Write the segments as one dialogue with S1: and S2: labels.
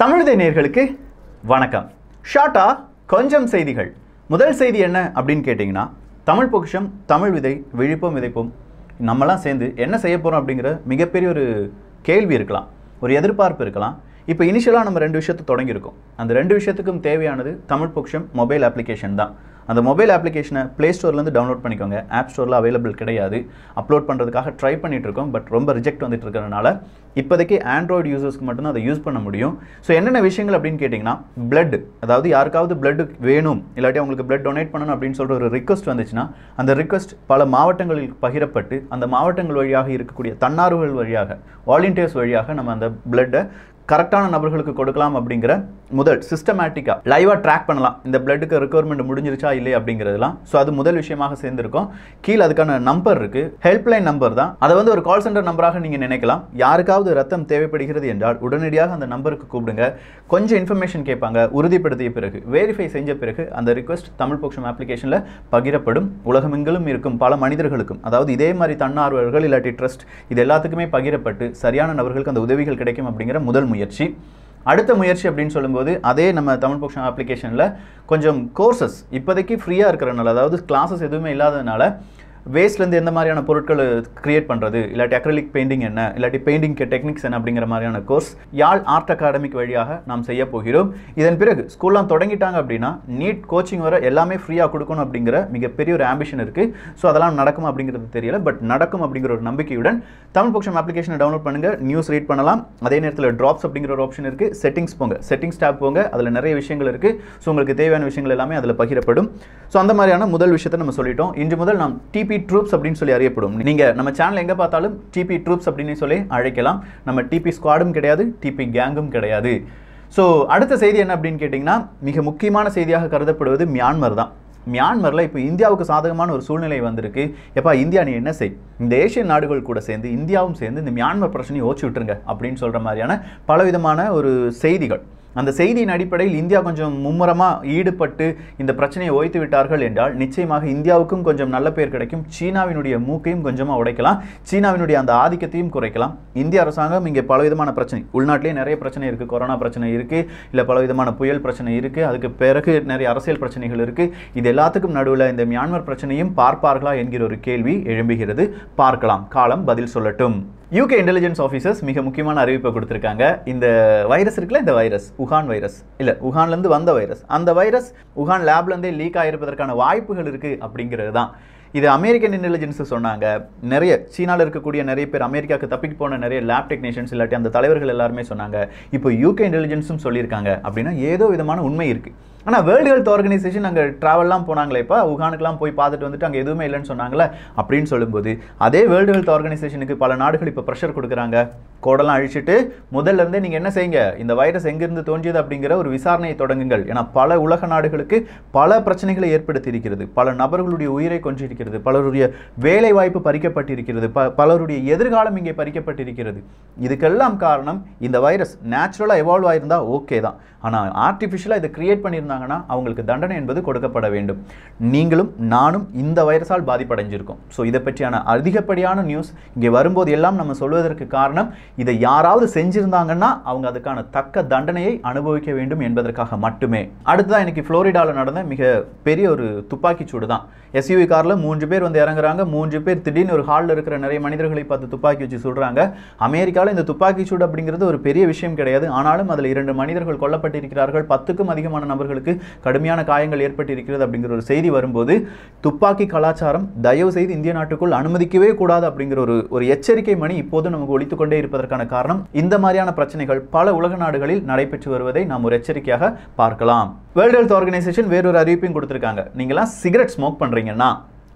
S1: தமிழ் நேர்களுக்கு வணக்கம் ஷாட்டா கொஞ்சம் செய்திகள் முதல் செய்தி என்ன அப்படின்னு கேட்டிங்கன்னா தமிழ் பொக்கிஷம் தமிழ் விதை விழிப்போம் விதைப்போம் நம்மலாம் சேர்ந்து என்ன செய்ய போகிறோம் அப்படிங்கிற மிகப்பெரிய ஒரு கேள்வி இருக்கலாம் ஒரு எதிர்பார்ப்பு இருக்கலாம் இப்போ இனிஷியலாக நம்ம ரெண்டு விஷயத்தை தொடங்கியிருக்கோம் அந்த ரெண்டு விஷயத்துக்கும் தேவையானது தமிழ் பொக்ஷம் மொபைல் அப்ளிகேஷன் தான் அந்த மொபைல் அப்ளிகேஷனை ப்ளே ஸ்டோர்லேருந்து டவுன்லோட் பண்ணிக்கோங்க ஆப் ஸ்டோரில் அவைலபிள் கிடையாது அப்லோட் பண்ணுறதுக்காக ட்ரை பண்ணிகிட்ருக்கோம் பட் ரொம்ப ரிஜெக்ட் வந்துட்டு இருக்கிறதுனால இப்போதைக்கு ஆண்ட்ராய்டு யூசர்ஸ்க்கு மட்டும்தான் அதை யூஸ் பண்ண முடியும் ஸோ என்னென்ன விஷயங்கள் அப்படின்னு கேட்டிங்கன்னா பிளட் அதாவது யாருக்காவது பிளட் வேணும் இல்லாட்டி அவங்களுக்கு பிளட் டொனேட் பண்ணணும் அப்படின்னு சொல்கிற ஒரு ரிக்வஸ்ட் வந்துச்சுன்னா அந்த ரிக்வஸ்ட் பல மாவட்டங்களில் பகிரப்பட்டு அந்த மாவட்டங்கள் வழியாக இருக்கக்கூடிய தன்னார்வல் வழியாக வாலண்டியர்ஸ் வழியாக நம்ம அந்த பிளட்டை கரெக்டான நபர்களுக்கு கொடுக்கலாம் அப்படிங்கிற முதல் சிஸ்டமேட்டிக்காக லைவாக ட்ராக் பண்ணலாம் இந்த பிளட்டுக்கு ரெக்குயர்மெண்ட் முடிஞ்சிருச்சா இல்லை அப்படிங்கிறதுலாம் ஸோ அது முதல் விஷயமாக சேர்ந்துருக்கும் கீழே அதுக்கான நம்பர் இருக்குது ஹெல்ப்லைன் நம்பர் தான் அதை வந்து ஒரு கால் சென்டர் நம்பராக நீங்கள் நினைக்கலாம் யாருக்காவது ரத்தம் தேவைப்படுகிறது என்றால் உடனடியாக அந்த நம்பருக்கு கூப்பிடுங்க கொஞ்சம் இன்ஃபர்மேஷன் கேட்பாங்க உறுதிப்படுத்திய பிறகு வெரிஃபை செஞ்ச பிறகு அந்த ரிக்வஸ்ட் தமிழ் போக்ஷம் அப்ளிகேஷனில் பகிரப்படும் உலகமெங்கிலும் இருக்கும் பல மனிதர்களுக்கும் அதாவது இதே மாதிரி தன்னார்வலர்கள் இல்லாட்டி ட்ரஸ்ட் இது எல்லாத்துக்குமே பகிரப்பட்டு சரியான நபர்களுக்கு அந்த உதவிகள் கிடைக்கும் அப்படிங்கிற முதல் முயற்சி முயற்சி அடுத்த முயற்சி அப்படின்னு சொல்லும்போது அதே நம்ம தமிழ் போக்ஷன் அப்ளிகேஷனில் கொஞ்சம் கோர்சஸ் இப்போதைக்கு ஃப்ரீயாக இருக்கிறனால அதாவது கிளாஸஸ் எதுவுமே இல்லாததுனால வேஸ்ட்லேருந்து எந்த மாதிரியான பொருட்கள் கிரியேட் பண்ணுறது இல்லாட்டி அக்ரலிக் பெயிண்டிங் என்ன இல்லாட்டி பெயிண்டிங் டெக்னிக்ஸ் என்ன அப்படிங்கிற மாதிரியான கோர்ஸ் யாழ் ஆர்ட் அகாடமிக் வழியாக நாம் செய்ய போகிறோம் இதன் பிறகு ஸ்கூல்லாம் தொடங்கிட்டாங்க அப்படின்னா நீட் கோச்சிங் வர எல்லாமே ஃப்ரீயாக கொடுக்கணும் அப்படிங்கிற மிகப்பெரிய ஒரு ஆம்பிஷன் இருக்குது ஸோ அதெல்லாம் நடக்கும் அப்படிங்கிறது தெரியல பட் நடக்கும் அப்படிங்கிற ஒரு நம்பிக்கையுடன் தமிழ் பக்ஷம் அப்ளிகேஷனை டவுன்லோட் பண்ணுங்கள் நியூஸ் ரீட் பண்ணலாம் அதே நேரத்தில் ட்ராப்ஸ் அப்படிங்கிற ஒரு ஆப்ஷன் இருக்குது செட்டிங்ஸ் போங்க செட்டிங்ஸ் டேப் போங்க அதில் நிறைய விஷயங்கள் இருக்குது ஸோ உங்களுக்கு தேவையான விஷயங்கள் எல்லாமே அதில் பகிரப்படும் ஸோ அந்த மாதிரியான முதல் விஷயத்தை நம்ம சொல்லிட்டோம் இன்று முதல் நாம் டிபி டிபி ட்ரூப்ஸ் அப்படின்னு சொல்லி அறியப்படும் நீங்கள் நம்ம சேனல் எங்கே பார்த்தாலும் டிபி ட்ரூப்ஸ் அப்படின்னு சொல்லி அழைக்கலாம் நம்ம டிபி ஸ்குவாடும் கிடையாது டிபி கேங்கும் கிடையாது ஸோ அடுத்த செய்தி என்ன அப்படின்னு கேட்டிங்கன்னா மிக முக்கியமான செய்தியாக கருதப்படுவது மியான்மர் தான் மியான்மரில் இப்போ இந்தியாவுக்கு சாதகமான ஒரு சூழ்நிலை வந்திருக்கு எப்பா இந்தியா நீ என்ன செய் இந்த ஏஷியன் நாடுகள் கூட சேர்ந்து இந்தியாவும் சேர்ந்து இந்த மியான்மர் பிரச்சனையை ஓச்சு விட்டுருங்க அப்படின்னு சொல்கிற மாதிரியான பலவிதமான ஒரு செய்திகள் அந்த செய்தியின் அடிப்படையில் இந்தியா கொஞ்சம் மும்முரமாக ஈடுபட்டு இந்த பிரச்சனையை ஓய்த்து விட்டார்கள் என்றால் நிச்சயமாக இந்தியாவுக்கும் கொஞ்சம் நல்ல பேர் கிடைக்கும் சீனாவினுடைய மூக்கையும் கொஞ்சமாக உடைக்கலாம் சீனாவினுடைய அந்த ஆதிக்கத்தையும் குறைக்கலாம் இந்திய அரசாங்கம் இங்கே பலவிதமான பிரச்சனை உள்நாட்டிலே நிறைய பிரச்சனை இருக்குது கொரோனா பிரச்சனை இருக்குது இல்லை பலவிதமான புயல் பிரச்சனை இருக்குது அதுக்கு பிறகு நிறைய அரசியல் பிரச்சனைகள் இருக்குது இது எல்லாத்துக்கும் நடுவில் இந்த மியான்மர் பிரச்சனையும் பார்ப்பார்களா என்கிற ஒரு கேள்வி எழும்புகிறது பார்க்கலாம் காலம் பதில் சொல்லட்டும் யூகே இன்டெலிஜென்ஸ் ஆஃபீஸர்ஸ் மிக முக்கியமான அறிவிப்பை கொடுத்துருக்காங்க இந்த வைரஸ் இருக்குல்ல இந்த வைரஸ் உஹான் வைரஸ் இல்லை உஹான்லேருந்து வந்த வைரஸ் அந்த வைரஸ் உஹான் லேப்லேருந்தே லீக் ஆகிருப்பதற்கான வாய்ப்புகள் இருக்குது அப்படிங்கிறது தான் இது அமெரிக்கன் இன்டெலிஜென்ஸ் சொன்னாங்க நிறைய சீனாவில் இருக்கக்கூடிய நிறைய பேர் அமெரிக்காவுக்கு தப்பிக்கு போன நிறைய லேப் டெக்னீஷியன்ஸ் இல்லாட்டி அந்த தலைவர்கள் எல்லாருமே சொன்னாங்க இப்போ யூகே இன்டெலிஜென்ஸும் சொல்லியிருக்காங்க அப்படின்னா ஏதோ விதமான உண்மை இருக்குது ஆனால் வேர்ல்டு ஹெல்த் ஆர்கனைசேஷன் அங்கே ட்ராவல்லாம் போனாங்களே இப்போ உகானுக்குலாம் போய் பார்த்துட்டு வந்துட்டு அங்கே எதுவுமே இல்லைன்னு சொன்னாங்களே அப்படின்னு சொல்லும்போது அதே வேர்ல்டு ஹெல்த் ஆர்கனைசேஷனுக்கு பல நாடுகள் இப்போ ப்ரெஷர் கொடுக்குறாங்க கோடெல்லாம் அழிச்சிட்டு முதல்ல இருந்தே நீங்கள் என்ன செய்யுங்க இந்த வைரஸ் எங்கேருந்து தோன்றியது அப்படிங்கிற ஒரு விசாரணையை தொடங்குங்கள் ஏன்னா பல உலக நாடுகளுக்கு பல பிரச்சனைகளை ஏற்படுத்தி இருக்கிறது பல நபர்களுடைய உயிரை கொன்றிருக்கிறது பலருடைய வேலை வாய்ப்பு பறிக்கப்பட்டிருக்கிறது ப பலருடைய எதிர்காலம் இங்கே பறிக்கப்பட்டிருக்கிறது இதுக்கெல்லாம் காரணம் இந்த வைரஸ் நேச்சுரலாக எவால்வ் ஆயிருந்தால் ஓகே தான் ஆனால் ஆர்டிஃபிஷியலாக இதை கிரியேட் பண்ணியிருந்தாங்கன்னா அவங்களுக்கு தண்டனை என்பது கொடுக்கப்பட வேண்டும் நீங்களும் நானும் இந்த வைரஸால் பாதிப்படைஞ்சிருக்கோம் ஸோ இதை பற்றியான அதிகப்படியான நியூஸ் இங்கே வரும்போது எல்லாம் நம்ம சொல்வதற்கு காரணம் இதை யாராவது செஞ்சுருந்தாங்கன்னா அவங்க அதுக்கான தக்க தண்டனையை அனுபவிக்க வேண்டும் என்பதற்காக மட்டுமே அடுத்ததான் இன்னைக்கு ஃப்ளோரிடாவில் நடந்த மிக பெரிய ஒரு துப்பாக்கிச்சூடு சூடு தான் எஸ்யூவி காரில் மூன்று பேர் வந்து இறங்குறாங்க மூன்று பேர் திடீர்னு ஒரு ஹாலில் இருக்கிற நிறைய மனிதர்களை பார்த்து துப்பாக்கி வச்சு சொல்கிறாங்க அமெரிக்காவில் இந்த துப்பாக்கி சூடு அப்படிங்கிறது ஒரு பெரிய விஷயம் கிடையாது ஆனாலும் அதில் இரண்டு மனிதர்கள் கொல்லப்பட்டிருக்கிறார்கள் பத்துக்கும் அதிகமான நபர்களுக்கு கடுமையான காயங்கள் ஏற்பட்டிருக்கிறது அப்படிங்கிற ஒரு செய்தி வரும்போது துப்பாக்கி கலாச்சாரம் தயவு செய்து இந்திய நாட்டுக்குள் அனுமதிக்கவே கூடாது அப்படிங்கிற ஒரு ஒரு எச்சரிக்கை மணி இப்போது நமக்கு ஒழித்துக்கொண்டே இருப்பதற்கான காரணம் இந்த மாதிரியான பிரச்சனைகள் பல உலக நாடுகளில் நடைபெற்று வருவதை நாம் ஒரு எச்சரிக்கையாக பார்க்கலாம் வேர்ல்டு ஹெல்த் ஆர்கனைசேஷன் வேறொரு அறிவிப்பையும் கொடுத்துருக்காங்க நீங்களாம் சிகரெட் ஸ்மோக் பண்ணுறீங்க போகிறீங்கன்னா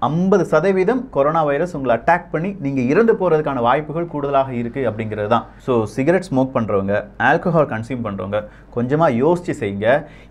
S1: ஐம்பது சதவீதம் கொரோனா வைரஸ் உங்களை அட்டாக் பண்ணி நீங்கள் இறந்து போகிறதுக்கான வாய்ப்புகள் கூடுதலாக இருக்குது அப்படிங்கிறது தான் ஸோ சிகரெட் ஸ்மோக் பண்ணுறவங்க ஆல்கஹால் கன்சியூம் பண்ணுறவங்க கொஞ்சமாக யோசித்து செய்யுங்க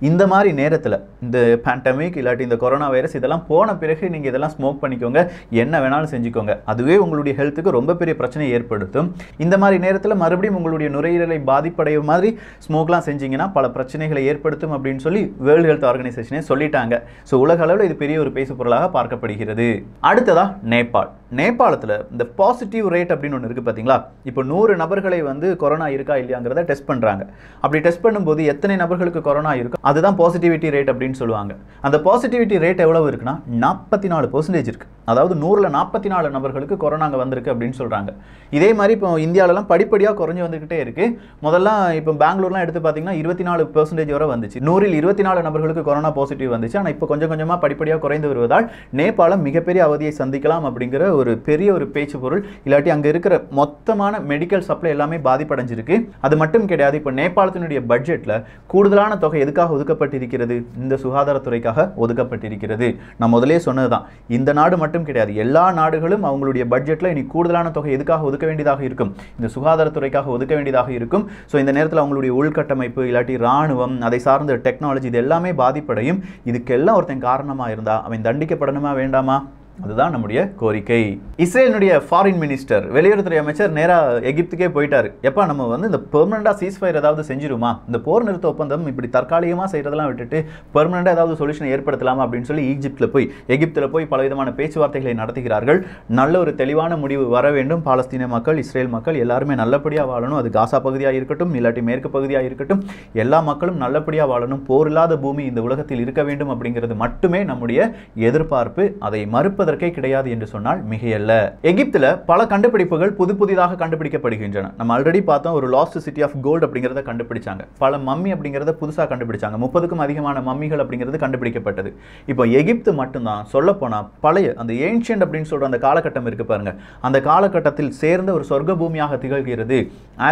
S1: இந்த மாதிரி நேரத்தில் இந்த பேண்டமிக் இல்லாட்டி இந்த கொரோனா வைரஸ் இதெல்லாம் போன பிறகு நீங்கள் இதெல்லாம் ஸ்மோக் பண்ணிக்கோங்க என்ன வேணாலும் செஞ்சுக்கோங்க அதுவே உங்களுடைய ஹெல்த்துக்கு ரொம்ப பெரிய பிரச்சனை ஏற்படுத்தும் இந்த மாதிரி நேரத்தில் மறுபடியும் உங்களுடைய நுரையீரலை பாதிப்படைய மாதிரி ஸ்மோக்லாம் செஞ்சிங்கன்னா பல பிரச்சனைகளை ஏற்படுத்தும் அப்படின்னு சொல்லி வேர்ல்டு ஹெல்த் ஆர்கனைசேஷனே சொல்லிட்டாங்க ஸோ உலக அளவில் இது பெரிய ஒரு பேசு பொருளாக பார்க்கப்படுகிறது வருது அடுத்ததா நேபாள் நேபாளத்தில் இந்த பாசிட்டிவ் ரேட் அப்படின்னு ஒன்று இருக்குது பார்த்தீங்களா இப்போ நூறு நபர்களை வந்து கொரோனா இருக்கா இல்லையாங்கிறத டெஸ்ட் பண்ணுறாங்க அப்படி டெஸ்ட் பண்ணும்போது எத்தனை நபர்களுக்கு கொரோனா இருக்கோ அதுதான் பாசிட்டிவிட்டி ரேட் அப்படின்னு சொல்லுவாங்க அந்த பாசிட்டிவிட்டி ரேட் எவ்வளவு இருக்குன்னா நாற்பத்தி நாலு பர்சன்டேஜ் இருக்குது அதாவது நூறில் நாற்பத்தி நாலு நபர்களுக்கு கொரோனாங்க வந்திருக்கு அப்படின்னு சொல்கிறாங்க இதே மாதிரி இப்போ இந்தியாவிலலாம் படிப்படியாக குறைஞ்சி வந்துக்கிட்டே இருக்குது முதல்ல இப்போ பெங்களூர்லாம் எடுத்து பார்த்தீங்கன்னா இருபத்தி நாலு பெர்சன்டேஜ் வரை வந்துச்சு நூறில் இருபத்தி நாலு நபர்களுக்கு கொரோனா பாசிட்டிவ் வந்துச்சு ஆனால் இப்போ கொஞ்சம் கொஞ்சமாக படிப்படியாக குறைந்து வருவதால் நேபாளம் மிக மிகப்பெரிய அவதியை சந்திக்கலாம் அப்படிங்கிற ஒரு பெரிய ஒரு பேச்சு பொருள் இல்லாட்டி அங்கே இருக்கிற மொத்தமான மெடிக்கல் சப்ளை எல்லாமே பாதிப்படைஞ்சிருக்கு அது மட்டும் கிடையாது இப்போ நேபாளத்தினுடைய பட்ஜெட்டில் கூடுதலான தொகை எதுக்காக ஒதுக்கப்பட்டிருக்கிறது இந்த சுகாதாரத்துறைக்காக ஒதுக்கப்பட்டிருக்கிறது நான் முதலே சொன்னது தான் இந்த நாடு மட்டும் கிடையாது எல்லா நாடுகளும் அவங்களுடைய பட்ஜெட்டில் இனி கூடுதலான தொகை எதுக்காக ஒதுக்க வேண்டியதாக இருக்கும் இந்த சுகாதாரத்துறைக்காக ஒதுக்க வேண்டியதாக இருக்கும் ஸோ இந்த நேரத்தில் அவங்களுடைய உள்கட்டமைப்பு இல்லாட்டி ராணுவம் அதை சார்ந்த டெக்னாலஜி இது எல்லாமே பாதிப்படையும் இதுக்கெல்லாம் ஒருத்தன் காரணமாக இருந்தால் அவன் தண்டிக்கப்படணுமா வேண்டாமா அதுதான் நம்முடைய கோரிக்கை இஸ்ரேலினுடைய ஃபாரின் மினிஸ்டர் வெளியுறவுத்துறை அமைச்சர் நேராக எகிப்துக்கே போயிட்டார் எப்போ நம்ம வந்து இந்த பெர்மனண்டாக சீஸ்ஃபயர் ஏதாவது செஞ்சிருமா இந்த போர் நிறுத்த ஒப்பந்தம் இப்படி தற்காலிகமாக செய்கிறதெல்லாம் விட்டுட்டு பெர்மனண்டாக ஏதாவது சொல்யூஷன் ஏற்படுத்தலாமா அப்படின்னு சொல்லி ஈஜிப்டில் போய் எகிப்தில் போய் பலவிதமான பேச்சுவார்த்தைகளை நடத்துகிறார்கள் நல்ல ஒரு தெளிவான முடிவு வர வேண்டும் பாலஸ்தீன மக்கள் இஸ்ரேல் மக்கள் எல்லாருமே நல்லபடியாக வாழணும் அது காசா பகுதியாக இருக்கட்டும் இல்லாட்டி மேற்கு பகுதியாக இருக்கட்டும் எல்லா மக்களும் நல்லபடியாக வாழணும் போர் இல்லாத பூமி இந்த உலகத்தில் இருக்க வேண்டும் அப்படிங்கிறது மட்டுமே நம்முடைய எதிர்பார்ப்பு அதை மறுப்ப கேட்பதற்கே கிடையாது என்று சொன்னால் மிகையல்ல எகிப்தில் பல கண்டுபிடிப்புகள் புது புதிதாக கண்டுபிடிக்கப்படுகின்றன நம்ம ஆல்ரெடி பார்த்தோம் ஒரு லாஸ்ட் சிட்டி ஆஃப் கோல்டு அப்படிங்கிறத கண்டுபிடிச்சாங்க பல மம்மி அப்படிங்கிறத புதுசாக கண்டுபிடிச்சாங்க முப்பதுக்கும் அதிகமான மம்மிகள் அப்படிங்கிறது கண்டுபிடிக்கப்பட்டது இப்போ எகிப்து மட்டும்தான் சொல்லப்போனால் பழைய அந்த ஏன்ஷியன்ட் அப்படின்னு சொல்கிற அந்த காலகட்டம் இருக்கு பாருங்க அந்த காலகட்டத்தில் சேர்ந்த ஒரு சொர்க்க பூமியாக திகழ்கிறது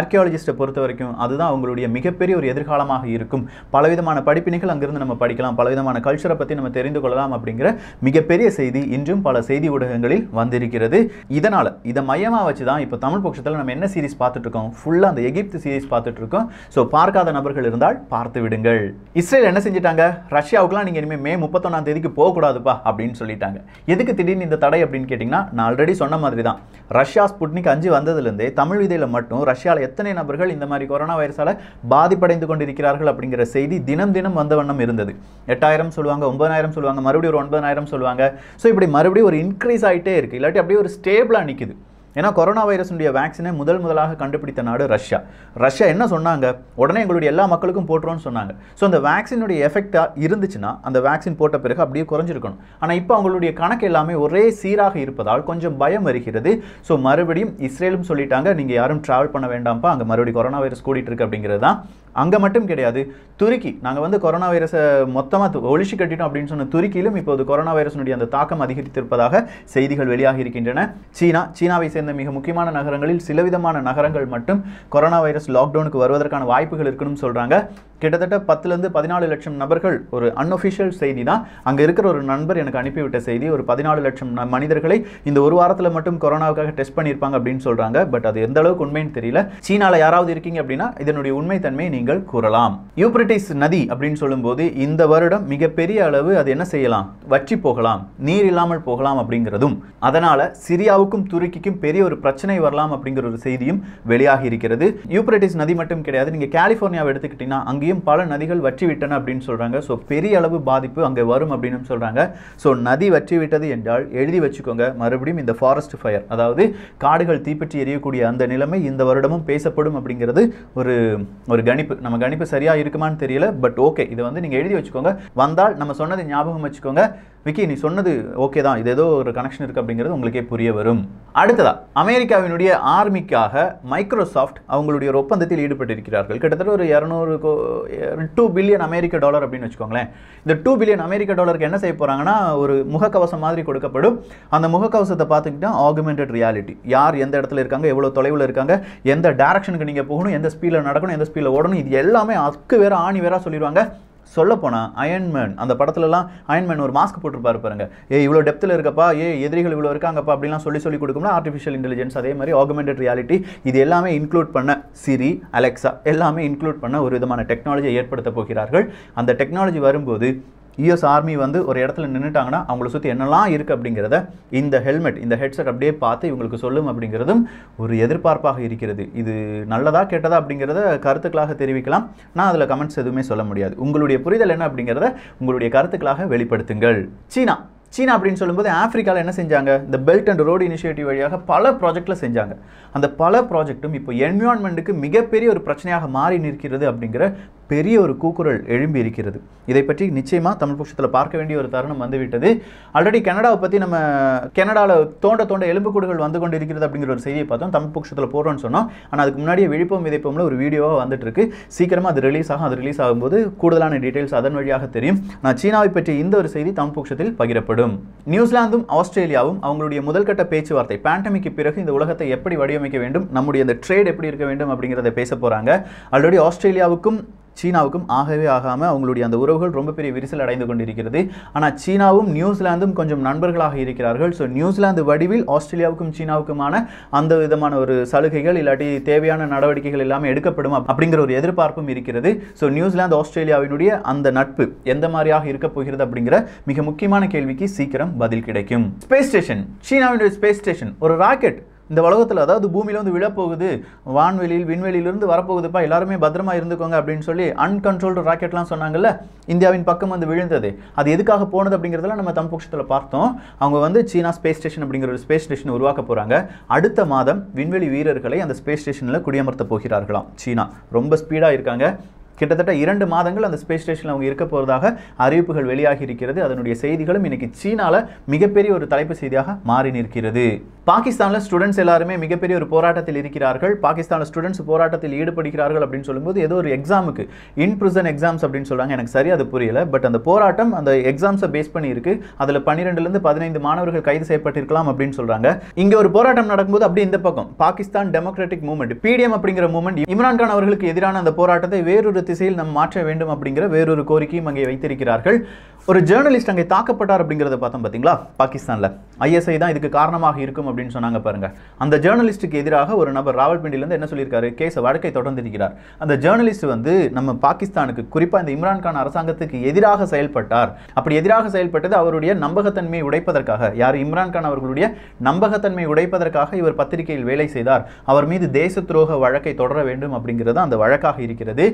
S1: ஆர்கியாலஜிஸ்டை பொறுத்த வரைக்கும் அதுதான் அவங்களுடைய மிகப்பெரிய ஒரு எதிர்காலமாக இருக்கும் பலவிதமான படிப்பினைகள் அங்கிருந்து நம்ம படிக்கலாம் பலவிதமான கல்ச்சரை பற்றி நம்ம தெரிந்து கொள்ளலாம் அப்படிங்கிற மிகப்பெரிய செய்தி இன்றும் பல செய்தி ஊடகங்களில் வந்திருக்கிறது இதனால் இதை மையமாக வச்சு தான் இப்போ தமிழ் பட்சத்தில் நம்ம என்ன சீரீஸ் பார்த்துட்டு இருக்கோம் ஃபுல்லாக அந்த எகிப்து சீரீஸ் பார்த்துட்டு இருக்கோம் ஸோ பார்க்காத நபர்கள் இருந்தால் பார்த்து விடுங்கள் இஸ்ரேல் என்ன செஞ்சிட்டாங்க ரஷ்யாவுக்குலாம் நீங்கள் இனிமேல் மே முப்பத்தொன்னாம் தேதிக்கு போகக்கூடாதுப்பா அப்படின்னு சொல்லிட்டாங்க எதுக்கு திடீர்னு இந்த தடை அப்படின்னு கேட்டிங்கன்னா நான் ஆல்ரெடி சொன்ன மாதிரி தான் ரஷ்யா ஸ்புட்னிக் அஞ்சு வந்ததுலேருந்தே தமிழ் விதையில் மட்டும் ரஷ்யாவில் எத்தனை நபர்கள் இந்த மாதிரி கொரோனா வைரஸால் பாதிப்படைந்து கொண்டிருக்கிறார்கள் அப்படிங்கிற செய்தி தினம் தினம் வந்த வண்ணம் இருந்தது எட்டாயிரம் சொல்லுவாங்க ஒன்பதாயிரம் சொல்லுவாங்க மறுபடியும் ஒரு ஒன்பதாயிரம் சொல்லுவாங்க ஸோ இப்படி மறுபடியும் அப்படியே ஒரு இன்க்ரீஸ் ஆகிட்டே இருக்குது இல்லாட்டி அப்படியே ஒரு ஸ்டேபிளாக நிற்கிது ஏன்னா கொரோனா வைரஸுடைய வேக்சினை முதல் முதலாக கண்டுபிடித்த நாடு ரஷ்யா ரஷ்யா என்ன சொன்னாங்க உடனே எங்களுடைய எல்லா மக்களுக்கும் போட்டுருவோன்னு சொன்னாங்க ஸோ அந்த வேக்சினுடைய எஃபெக்டாக இருந்துச்சுன்னா அந்த வேக்சின் போட்ட பிறகு அப்படியே குறைஞ்சிருக்கணும் ஆனால் இப்போ அவங்களுடைய கணக்கு எல்லாமே ஒரே சீராக இருப்பதால் கொஞ்சம் பயம் வருகிறது ஸோ மறுபடியும் இஸ்ரேலும் சொல்லிட்டாங்க நீங்கள் யாரும் ட்ராவல் பண்ண வேண்டாம்ப்பா அங்கே மறுபடியும் கொரோனா வைரஸ் கூட்டிகிட்டு இருக்கு அப்படிங்கிறது தான் அங்கே மட்டும் கிடையாது துருக்கி நாங்கள் வந்து கொரோனா வைரஸை மொத்தமாக ஒழிச்சு கட்டிட்டோம் அப்படின்னு சொன்ன துருக்கியிலும் இப்போது கொரோனா வைரஸினுடைய அந்த தாக்கம் அதிகரித்திருப்பதாக செய்திகள் வெளியாகி இருக்கின்றன சீனா சீனாவை சேர்ந்த மிக முக்கியமான நகரங்களில் சிலவிதமான நகரங்கள் மட்டும் கொரோனா வைரஸ் லாக்டவுனுக்கு வருவதற்கான வாய்ப்புகள் இருக்குன்னு சொல்கிறாங்க கிட்டத்தட்ட பத்துலேருந்து பதினாலு லட்சம் நபர்கள் ஒரு அன்ஒஃபிஷியல் செய்தி தான் அங்கே இருக்கிற ஒரு நண்பர் எனக்கு அனுப்பிவிட்ட செய்தி ஒரு பதினாலு லட்சம் மனிதர்களை இந்த ஒரு வாரத்தில் மட்டும் கொரோனாவுக்காக டெஸ்ட் பண்ணியிருப்பாங்க அப்படின்னு சொல்கிறாங்க பட் அது எந்த அளவுக்கு உண்மைன்னு தெரியல சீனாவில் யாராவது இருக்கீங்க அப்படின்னா இதனுடைய உண்மைத்தன்மையை நீங்கள் கூறலாம் யூப்ரிட்டிஸ் நதி அப்படின்னு சொல்லும்போது இந்த வருடம் மிகப்பெரிய அளவு அது என்ன செய்யலாம் வற்றி போகலாம் நீர் இல்லாமல் போகலாம் அப்படிங்கிறதும் அதனால் சிரியாவுக்கும் துருக்கிக்கும் பெரிய ஒரு பிரச்சனை வரலாம் அப்படிங்கிற ஒரு செய்தியும் வெளியாகி இருக்கிறது யூப்ரிட்டிஸ் நதி மட்டும் கிடையாது நீங்கள் கலிஃபோர்னியாவை எடுத்துக்கிட்டீங்கன்னா அங்கேயும் அதையும் பல நதிகள் வற்றிவிட்டன அப்படின்னு சொல்கிறாங்க ஸோ பெரிய அளவு பாதிப்பு அங்கே வரும் அப்படின்னு சொல்கிறாங்க ஸோ நதி வற்றிவிட்டது என்றால் எழுதி வச்சுக்கோங்க மறுபடியும் இந்த ஃபாரஸ்ட் ஃபயர் அதாவது காடுகள் தீப்பற்றி எரியக்கூடிய அந்த நிலைமை இந்த வருடமும் பேசப்படும் அப்படிங்கிறது ஒரு ஒரு கணிப்பு நம்ம கணிப்பு சரியாக இருக்குமான்னு தெரியல பட் ஓகே இதை வந்து நீங்கள் எழுதி வச்சுக்கோங்க வந்தால் நம்ம சொன்னது ஞாபகம் வச்சுக்கோங்க விக்கி நீ சொன்னது ஓகே தான் இது ஏதோ ஒரு கனெக்ஷன் இருக்குது அப்படிங்கிறது உங்களுக்கே புரிய வரும் அடுத்ததாக அமெரிக்காவினுடைய ஆர்மிக்காக மைக்ரோசாஃப்ட் அவங்களுடைய ஒரு ஒப்பந்தத்தில் ஈடுபட்டிருக்கிறார்கள் கிட்டத்தட்ட ஒரு இரநூறு டூ பில்லியன் அமெரிக்க டாலர் அப்படின்னு வச்சுக்கோங்களேன் இந்த டூ பில்லியன் அமெரிக்க டாலருக்கு என்ன செய்ய போகிறாங்கன்னா ஒரு முகக்கவசம் மாதிரி கொடுக்கப்படும் அந்த முகக்கவசத்தை பார்த்துக்கிட்டா ஆகுமெண்டட் ரியாலிட்டி யார் எந்த இடத்துல இருக்காங்க எவ்வளோ தொலைவில் இருக்காங்க எந்த டேரக்ஷனுக்கு நீங்கள் போகணும் எந்த ஸ்பீடில் நடக்கணும் எந்த ஸ்பீடில் ஓடணும் இது எல்லாமே அதுக்கு வேற ஆணி வேற சொல்லிடுவாங்க சொல்லப்போனால் அயன்மேன் அந்த படத்துலலாம் அயன்மேன் ஒரு மாஸ்க் போட்டிருப்பாரு பாருங்க ஏ இவ்வளோ டெப்த்தில் இருக்கப்பா ஏ எதிரிகள் இவ்வளோ இருக்காங்கப்பா அப்படிலாம் சொல்லி சொல்லி கொடுக்கும்னா ஆர்டிஃபிஷியல் இன்டெலிஜென்ஸ் அதே மாதிரி ஆகுமெண்டட் ரியாலிட்டி இது எல்லாமே இன்க்ளூட் பண்ண சிரி அலெக்ஸா எல்லாமே இன்க்ளூட் பண்ண ஒரு விதமான டெக்னாலஜியை ஏற்படுத்த போகிறார்கள் அந்த டெக்னாலஜி வரும்போது யூஎஸ் ஆர்மி வந்து ஒரு இடத்துல நின்றுட்டாங்கன்னா அவங்கள சுற்றி என்னெல்லாம் இருக்குது அப்படிங்கிறத இந்த ஹெல்மெட் இந்த ஹெட்செட் அப்படியே பார்த்து இவங்களுக்கு சொல்லும் அப்படிங்கிறதும் ஒரு எதிர்பார்ப்பாக இருக்கிறது இது நல்லதாக கெட்டதா அப்படிங்கிறத கருத்துக்களாக தெரிவிக்கலாம் நான் அதில் கமெண்ட்ஸ் எதுவுமே சொல்ல முடியாது உங்களுடைய புரிதல் என்ன அப்படிங்கிறத உங்களுடைய கருத்துக்களாக வெளிப்படுத்துங்கள் சீனா சீனா அப்படின்னு சொல்லும்போது ஆஃப்ரிக்காவில் என்ன செஞ்சாங்க இந்த பெல்ட் அண்ட் ரோடு இனிஷியேட்டிவ் வழியாக பல ப்ராஜெக்டில் செஞ்சாங்க அந்த பல ப்ராஜெக்ட்டும் இப்போ என்விரான்மெண்ட்டுக்கு மிகப்பெரிய ஒரு பிரச்சனையாக மாறி நிற்கிறது அப்படிங்கிற பெரிய ஒரு கூக்குரல் எழும்பி இருக்கிறது இதை பற்றி நிச்சயமாக தமிழ் பட்சத்தில் பார்க்க வேண்டிய ஒரு தருணம் வந்துவிட்டது ஆல்ரெடி கனடாவை பற்றி நம்ம கனடாவில் தோண்ட தோண்ட எலும்புக்கூடுகள் வந்து கொண்டு இருக்கிறது அப்படிங்கிற ஒரு செய்தியை பார்த்தோம் தமிழ் பட்சத்தில் போடுறோன்னு சொன்னோம் ஆனால் அதுக்கு முன்னாடியே விழிப்போம் விதைப்போம்ல ஒரு வீடியோவாக வந்துட்டு இருக்கு சீக்கிரமாக அது ரிலீஸ் ஆகும் அது ரிலீஸ் ஆகும்போது கூடுதலான டீட்டெயில்ஸ் அதன் வழியாக தெரியும் நான் சீனாவை பற்றி இந்த ஒரு செய்தி தமிழ் பட்சத்தில் பகிரப்படும் நியூசிலாந்தும் ஆஸ்திரேலியாவும் அவங்களுடைய முதல்கட்ட பேச்சுவார்த்தை பேண்டமிக்கு பிறகு இந்த உலகத்தை எப்படி வடிவமைக்க வேண்டும் நம்முடைய இந்த ட்ரேட் எப்படி இருக்க வேண்டும் அப்படிங்கிறத பேச போகிறாங்க ஆல்ரெடி ஆஸ்திரேலியாவுக்கும் சீனாவுக்கும் ஆகவே ஆகாமல் அவங்களுடைய அந்த உறவுகள் ரொம்ப பெரிய விரிசல் அடைந்து கொண்டிருக்கிறது ஆனால் சீனாவும் நியூசிலாந்தும் கொஞ்சம் நண்பர்களாக இருக்கிறார்கள் ஸோ நியூசிலாந்து வடிவில் ஆஸ்திரேலியாவுக்கும் சீனாவுக்குமான அந்த விதமான ஒரு சலுகைகள் இல்லாட்டி தேவையான நடவடிக்கைகள் எல்லாமே எடுக்கப்படும் அப்படிங்கிற ஒரு எதிர்பார்ப்பும் இருக்கிறது ஸோ நியூசிலாந்து ஆஸ்திரேலியாவினுடைய அந்த நட்பு எந்த மாதிரியாக இருக்க போகிறது அப்படிங்கிற மிக முக்கியமான கேள்விக்கு சீக்கிரம் பதில் கிடைக்கும் ஸ்பேஸ் ஸ்டேஷன் சீனாவினுடைய ஸ்பேஸ் ஸ்டேஷன் ஒரு ராக்கெட் இந்த உலகத்தில் அதாவது பூமியில் வந்து விழப்போகுது வான்வெளியில் விண்வெளியிலிருந்து வரப்போகுதுப்பா எல்லாருமே பத்திரமா இருந்துக்கோங்க அப்படின்னு சொல்லி அன்கன்ட்ரோல்டு ராக்கெட்லாம் சொன்னாங்கல்ல இந்தியாவின் பக்கம் வந்து விழுந்தது அது எதுக்காக போனது அப்படிங்கிறதெல்லாம் நம்ம தமிழ் பட்சத்தில் பார்த்தோம் அவங்க வந்து சீனா ஸ்பேஸ் ஸ்டேஷன் அப்படிங்கிற ஒரு ஸ்பேஸ் ஸ்டேஷன் உருவாக்க போகிறாங்க அடுத்த மாதம் விண்வெளி வீரர்களை அந்த ஸ்பேஸ் ஸ்டேஷனில் குடியமர்த்த போகிறார்களாம் சீனா ரொம்ப ஸ்பீடாக இருக்காங்க கிட்டத்தட்ட இரண்டு மாதங்கள் அந்த ஸ்பேஸ் ஸ்டேஷனில் அவங்க இருக்க போகிறதாக அறிவிப்புகள் வெளியாகி இருக்கிறது அதனுடைய செய்திகளும் இன்றைக்கி சீனாவில் மிகப்பெரிய ஒரு தலைப்பு செய்தியாக மாறி நிற்கிறது பாகிஸ்தானில் ஸ்டூடெண்ட்ஸ் எல்லாருமே மிகப்பெரிய ஒரு போராட்டத்தில் இருக்கிறார்கள் பாகிஸ்தானில் ஸ்டூடெண்ட்ஸ் போராட்டத்தில் ஈடுபடுகிறார்கள் அப்படின்னு சொல்லும்போது ஏதோ ஒரு எக்ஸாமுக்கு இன் பிரிசன் எக்ஸாம்ஸ் அப்படின்னு சொல்கிறாங்க எனக்கு சரி அது புரியல பட் அந்த போராட்டம் அந்த எக்ஸாம்ஸை பேஸ் பண்ணி இருக்கு அதில் பன்னிரெண்டுலேருந்து பதினைந்து மாணவர்கள் கைது செய்யப்பட்டிருக்கலாம் அப்படின்னு சொல்கிறாங்க இங்கே ஒரு போராட்டம் நடக்கும்போது அப்படி இந்த பக்கம் பாகிஸ்தான் டெமோக்ராட்டிக் மூவ்மெண்ட் பிடிஎம் அப்படிங்கிற மூவ்மெண்ட் இம்ரான்கான் அவர்களுக்கு எதிரான அந்த போராட்டத்தை வேறொரு திசையில் நம் மாற்ற வேண்டும் அப்படிங்கிற வேறொரு கோரிக்கையும் அங்கே வைத்திருக்கிறார்கள் ஒரு ஜேர்னலிஸ்ட் அங்கே தாக்கப்பட்டார் அப்படிங்கிறத பார்த்தோம் பார்த்தீங்களா பாகிஸ்தானில் ஐஎஸ்ஐ தான் இதுக்கு காரணமாக இருக்கும் அப்படின்னு சொன்னாங்க பாருங்க அந்த ஜேர்னலிஸ்ட்டுக்கு எதிராக ஒரு நபர் ராவல்பிண்டிலேருந்து என்ன சொல்லியிருக்காரு கேஸ் வழக்கை தொடர்ந்திருக்கிறார் அந்த ஜேர்னலிஸ்ட் வந்து நம்ம பாகிஸ்தானுக்கு குறிப்பாக இந்த இம்ரான்கான் அரசாங்கத்துக்கு எதிராக செயல்பட்டார் அப்படி எதிராக செயல்பட்டது அவருடைய நம்பகத்தன்மையை உடைப்பதற்காக யார் இம்ரான்கான் அவர்களுடைய நம்பகத்தன்மை உடைப்பதற்காக இவர் பத்திரிகையில் வேலை செய்தார் அவர் மீது தேச துரோக வழக்கை தொடர வேண்டும் அப்படிங்கிறது அந்த வழக்காக இருக்கிறது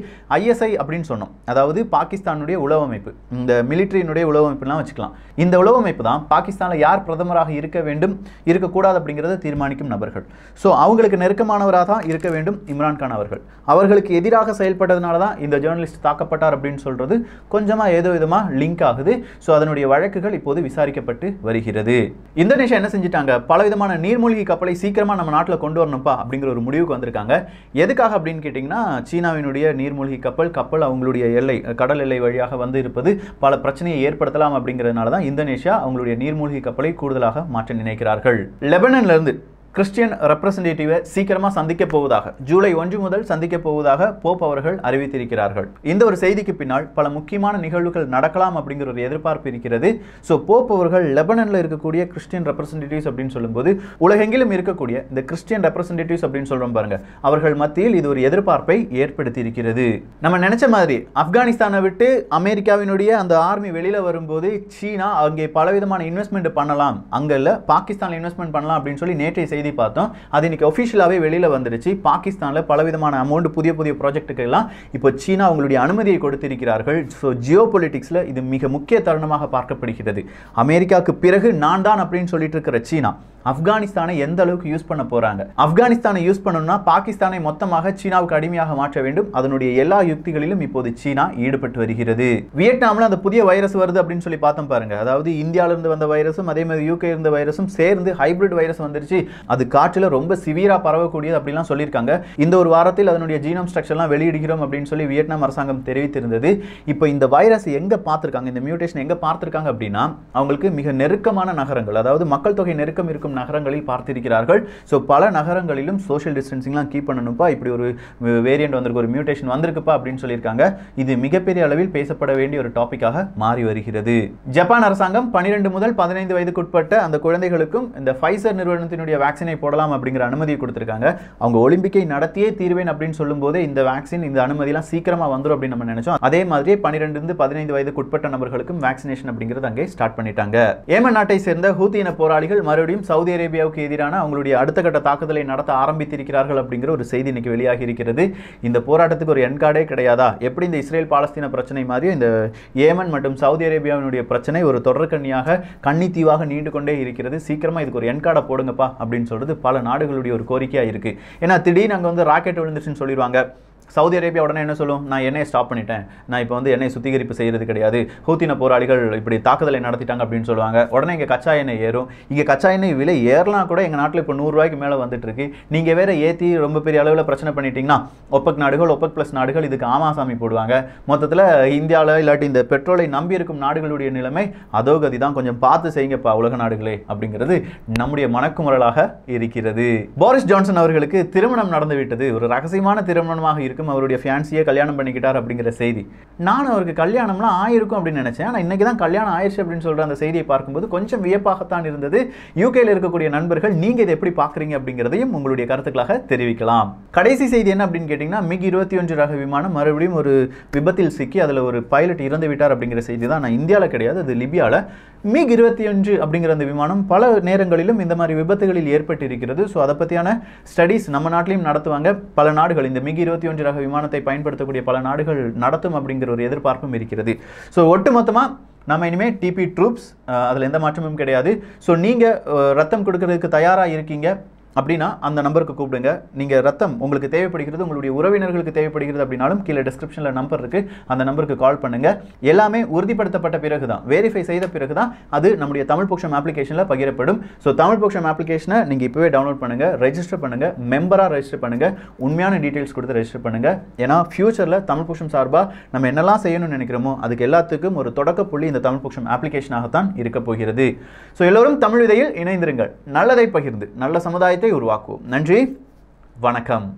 S1: ஐஎஸ்ஐ அப்படின்னு சொன்னோம் அதாவது பாகிஸ்தானுடைய உளவமைப்பு இந்த மிலிட்ரியினுடைய உளவமைப்புலாம் வச்சுக்கலாம் இந்த உளவமைப்பு தான் பாகிஸ்தானில் யார் பிரதமர் நெருக்கமானவராக இருக்க வேண்டும் இருக்கக்கூடாது அப்படிங்கிறத தீர்மானிக்கும் நபர்கள் ஸோ அவங்களுக்கு நெருக்கமானவராக தான் இருக்க வேண்டும் இம்ரான்கான் அவர்கள் அவர்களுக்கு எதிராக செயல்பட்டதுனால தான் இந்த ஜேர்னலிஸ்ட் தாக்கப்பட்டார் அப்படின்னு சொல்கிறது கொஞ்சமாக ஏதோ விதமாக லிங்க் ஆகுது ஸோ அதனுடைய வழக்குகள் இப்போது விசாரிக்கப்பட்டு வருகிறது இந்தோனேஷியா என்ன செஞ்சிட்டாங்க பலவிதமான நீர்மூழ்கி கப்பலை சீக்கிரமாக நம்ம நாட்டில் கொண்டு வரணும்ப்பா அப்படிங்கிற ஒரு முடிவுக்கு வந்திருக்காங்க எதுக்காக அப்படின்னு கேட்டிங்கன்னா சீனாவினுடைய நீர்மூழ்கி கப்பல் கப்பல் அவங்களுடைய எல்லை கடல் எல்லை வழியாக வந்து இருப்பது பல பிரச்சனையை ஏற்படுத்தலாம் அப்படிங்கிறதுனால தான் இந்தோனேஷியா அவங்களுடைய நீர்மூழ்கி கப்பலை கூடுதலாக மாற்ற நினைக்கிறார்கள் லெபனன்லேருந்து கிறிஸ்டியன் ரெப்ரசன்டேட்டிவை சீக்கிரமாக சந்திக்க போவதாக ஜூலை ஒன்று முதல் சந்திக்க போவதாக போப் அவர்கள் அறிவித்திருக்கிறார்கள் இந்த ஒரு செய்திக்கு பின்னால் பல முக்கியமான நிகழ்வுகள் நடக்கலாம் அப்படிங்கிற ஒரு எதிர்பார்ப்பு இருக்கிறது ஸோ போப் அவர்கள் லெபனனில் இருக்கக்கூடிய கிறிஸ்டியன் ரெப்ரசன்டேட்டிவ்ஸ் அப்படின்னு சொல்லும்போது உலகெங்கிலும் இருக்கக்கூடிய இந்த கிறிஸ்டியன் ரெப்ரசன்டேட்டிவ்ஸ் அப்படின்னு சொல்கிறோம் பாருங்க அவர்கள் மத்தியில் இது ஒரு எதிர்பார்ப்பை ஏற்படுத்தியிருக்கிறது நம்ம நினைச்ச மாதிரி ஆப்கானிஸ்தானை விட்டு அமெரிக்காவினுடைய அந்த ஆர்மி வெளியில் வரும்போது சீனா அங்கே பலவிதமான இன்வெஸ்ட்மெண்ட் பண்ணலாம் அங்கே இல்லை பாகிஸ்தானில் இன்வெஸ்ட்மெண்ட் பண்ணலாம் அப்படின்னு சொல்லி நேற்றைய செய்தி பார்த்தோம் அது இன்றைக்கி ஒஃபிஷியலாகவே வெளியில் வந்துடுச்சு பாகிஸ்தானில் பலவிதமான அமௌண்ட் புதிய புதிய ப்ராஜெக்ட்டுக்கெல்லாம் இப்போ சீனா அவங்களுடைய அனுமதியை கொடுத்திருக்கிறார்கள் ஸோ ஜியோ பொலிட்டிக்ஸில் இது மிக முக்கிய தருணமாக பார்க்கப்படுகிறது அமெரிக்காவுக்கு பிறகு நான் தான் அப்படின்னு சொல்லிட்டு இருக்கிற சீனா ஆப்கானிஸ்தானை எந்த அளவுக்கு யூஸ் பண்ண போறாங்க ஆப்கானிஸ்தானை யூஸ் பண்ணணும்னா பாகிஸ்தானை மொத்தமாக சீனாவுக்கு அடிமையாக மாற்ற வேண்டும் அதனுடைய எல்லா யுக்திகளிலும் இப்போது சீனா ஈடுபட்டு வருகிறது வியட்நாம்ல அந்த புதிய வைரஸ் வருது அப்படின்னு சொல்லி பார்த்தோம் பாருங்க அதாவது இந்தியாவிலிருந்து வந்த வைரஸும் அதே மாதிரி யூகே இருந்த வைரஸும் சேர்ந்து ஹைபிரிட் வைரஸ் வந்துருச்சு அது காற்றில் ரொம்ப சிவியராக பரவக்கூடியது அப்படிலாம் சொல்லியிருக்காங்க இந்த ஒரு வாரத்தில் அதனுடைய ஜீனம் ஸ்ட்ரக்சர்லாம் வெளியிடுகிறோம் அப்படின்னு சொல்லி வியட்நாம் அரசாங்கம் தெரிவித்திருந்தது இப்போ இந்த வைரஸ் எங்கே பார்த்துருக்காங்க இந்த மியூட்டேஷன் எங்கே பார்த்துருக்காங்க அப்படின்னா அவங்களுக்கு மிக நெருக்கமான நகரங்கள் அதாவது மக்கள் தொகை நெருக்கம் இருக்கும் நகரங்களில் பார்த்திருக்கிறார்கள் ஸோ பல நகரங்களிலும் சோஷியல் டிஸ்டன்சிங்லாம் கீப் பண்ணணும்ப்பா இப்படி ஒரு வேரியன்ட் வந்திருக்கு ஒரு மியூட்டேஷன் வந்திருக்குப்பா அப்படின்னு சொல்லியிருக்காங்க இது மிகப்பெரிய அளவில் பேசப்பட வேண்டிய ஒரு டாப்பிக்காக மாறி வருகிறது ஜப்பான் அரசாங்கம் பன்னிரெண்டு முதல் பதினைந்து வயதுக்குட்பட்ட அந்த குழந்தைகளுக்கும் இந்த ஃபைசர் நிறுவனத்தினுடைய வேக்சினை போடலாம் அப்படிங்கிற அனுமதியை கொடுத்துருக்காங்க அவங்க ஒலிம்பிக்கை நடத்தியே தீர்வேன் அப்படின்னு சொல்லும்போது இந்த வேக்சின் இந்த அனுமதியெல்லாம் சீக்கிரமாக வந்துடும் அப்படின்னு நம்ம நினைச்சோம் அதே மாதிரி பன்னிரெண்டு பதினைந்து வயதுக்குட்பட்ட நபர்களுக்கும் வேக்சினேஷன் அப்படிங்கிறது அங்கே ஸ்டார்ட் பண்ணிட்டாங்க ஏமன் நாட்டை சேர்ந்த ஹூத்தி இன போராளிகள் மறுபடியும் சவுதி சவுதி அரேபியாவுக்கு எதிரான அவங்களுடைய அடுத்த கட்ட தாக்குதலை நடத்த ஆரம்பித்திருக்கிறார்கள் அப்படிங்கிற ஒரு செய்தி இன்னைக்கு வெளியாகி இருக்கிறது இந்த போராட்டத்துக்கு ஒரு எண்கார்டே கிடையாதா எப்படி இந்த இஸ்ரேல் பாலஸ்தீன பிரச்சனை மாதிரி இந்த ஏமன் மற்றும் சவுதி அரேபியாவினுடைய பிரச்சனை ஒரு தொடர்கண்ணியாக கண்ணித்தீவாக நீண்டு கொண்டே இருக்கிறது சீக்கிரமாக இதுக்கு ஒரு என்கார்டை போடுங்கப்பா அப்படின்னு சொல்றது பல நாடுகளுடைய ஒரு கோரிக்கையாக இருக்குது ஏன்னா திடீர்னு அங்கே வந்து ராக்கெட் விழுந்துச்சுன்னு சொல்லிடுவாங்க சவுதி அரேபியா உடனே என்ன சொல்லும் நான் எண்ணெயை ஸ்டாப் பண்ணிட்டேன் நான் இப்போ வந்து எண்ணெய் சுத்திகரிப்பு செய்கிறது கிடையாது ஹூத்தின போராளிகள் இப்படி தாக்குதலை நடத்திட்டாங்க அப்படின்னு சொல்லுவாங்க உடனே இங்கே கச்சா எண்ணெய் ஏறும் இங்கே கச்சா எண்ணெய் விலை ஏறலாம் கூட எங்கள் நாட்டில் இப்போ நூறுரூவாய்க்கு மேலே வந்துட்டு இருக்கு நீங்கள் வேற ஏற்றி ரொம்ப பெரிய அளவில் பிரச்சனை பண்ணிட்டீங்கன்னா ஒப்பக் நாடுகள் ஒப்பக் ப்ளஸ் நாடுகள் இதுக்கு ஆமாசாமி போடுவாங்க மொத்தத்தில் இந்தியாவில் இல்லாட்டி இந்த பெட்ரோலை நம்பி இருக்கும் நாடுகளுடைய நிலைமை அதோ கதி தான் கொஞ்சம் பார்த்து செய்யுங்கப்பா உலக நாடுகளே அப்படிங்கிறது நம்முடைய மனக்குமுறலாக இருக்கிறது போரிஸ் ஜான்சன் அவர்களுக்கு திருமணம் நடந்துவிட்டது ஒரு ரகசியமான திருமணமாக இருக்கு ஆயிருக்கும் அவருடைய ஃபேன்ஸியே கல்யாணம் பண்ணிக்கிட்டார் அப்படிங்கிற செய்தி நான் அவருக்கு கல்யாணம்லாம் ஆயிருக்கும் அப்படின்னு நினச்சேன் ஆனால் இன்றைக்கி தான் கல்யாணம் ஆயிடுச்சு அப்படின்னு சொல்கிற அந்த செய்தியை பார்க்கும்போது கொஞ்சம் வியப்பாகத்தான் இருந்தது யூகேயில் இருக்கக்கூடிய நண்பர்கள் நீங்கள் இதை எப்படி பார்க்குறீங்க அப்படிங்கிறதையும் உங்களுடைய கருத்துக்களாக தெரிவிக்கலாம் கடைசி செய்தி என்ன அப்படின்னு கேட்டிங்கன்னா மிக் இருபத்தி ஒன்று ரக விமானம் மறுபடியும் ஒரு விபத்தில் சிக்கி அதில் ஒரு பைலட் இறந்து விட்டார் அப்படிங்கிற செய்தி தான் நான் இந்தியாவில் கிடையாது அது லிபியாவில் மிக் இருபத்தி அஞ்சு அப்படிங்கிற அந்த விமானம் பல நேரங்களிலும் இந்த மாதிரி விபத்துகளில் ஏற்பட்டிருக்கிறது ஸோ அதை பற்றியான ஸ்டடீஸ் நம்ம நாட்டிலையும் நடத்துவாங்க பல நாடுகள் இந்த மிக் இருபத்தி ஒன்று ரக விமானத்தை பயன்படுத்தக்கூடிய பல நாடுகள் நடத்தும் அப்படிங்கிற ஒரு எதிர்பார்ப்பும் இருக்கிறது ஸோ மொத்தமாக நம்ம இனிமேல் டிபி ட்ரூப்ஸ் அதில் எந்த மாற்றமும் கிடையாது ஸோ நீங்கள் ரத்தம் கொடுக்கறதுக்கு தயாராக இருக்கீங்க அப்படின்னா அந்த நம்பருக்கு கூப்பிடுங்க நீங்கள் ரத்தம் உங்களுக்கு தேவைப்படுகிறது உங்களுடைய உறவினர்களுக்கு தேவைப்படுகிறது அப்படின்னாலும் கீழே டிஸ்கிரிப்ஷனில் நம்பர் இருக்குது அந்த நம்பருக்கு கால் பண்ணுங்கள் எல்லாமே உறுதிப்படுத்தப்பட்ட பிறகு தான் வெரிஃபை செய்த பிறகு தான் அது நம்முடைய தமிழ் பொக்ஷம் அப்ளிகேஷனில் பகிரப்படும் ஸோ தமிழ் பொக்ஷம் அப்ளிகேஷனை நீங்கள் இப்போவே டவுன்லோட் பண்ணுங்கள் ரெஜிஸ்டர் பண்ணுங்கள் மெம்பராக ரெஜிஸ்டர் பண்ணுங்கள் உண்மையான டீட்டெயில்ஸ் கொடுத்து ரெஜிஸ்டர் பண்ணுங்கள் ஏன்னா ஃப்யூச்சரில் தமிழ் பொக்ஷம் சார்பாக நம்ம என்னெல்லாம் செய்யணும்னு நினைக்கிறோமோ அதுக்கு எல்லாத்துக்கும் ஒரு தொடக்க புள்ளி இந்த தமிழ் பொக்ஷம் அப்ளிகேஷனாகத்தான் இருக்க போகிறது ஸோ எல்லோரும் தமிழ் விதையில் இணைந்திருங்கள் நல்லதை பகிர்ந்து நல்ல சமுதாய விவசாயத்தை உருவாக்குவோம் நன்றி வணக்கம்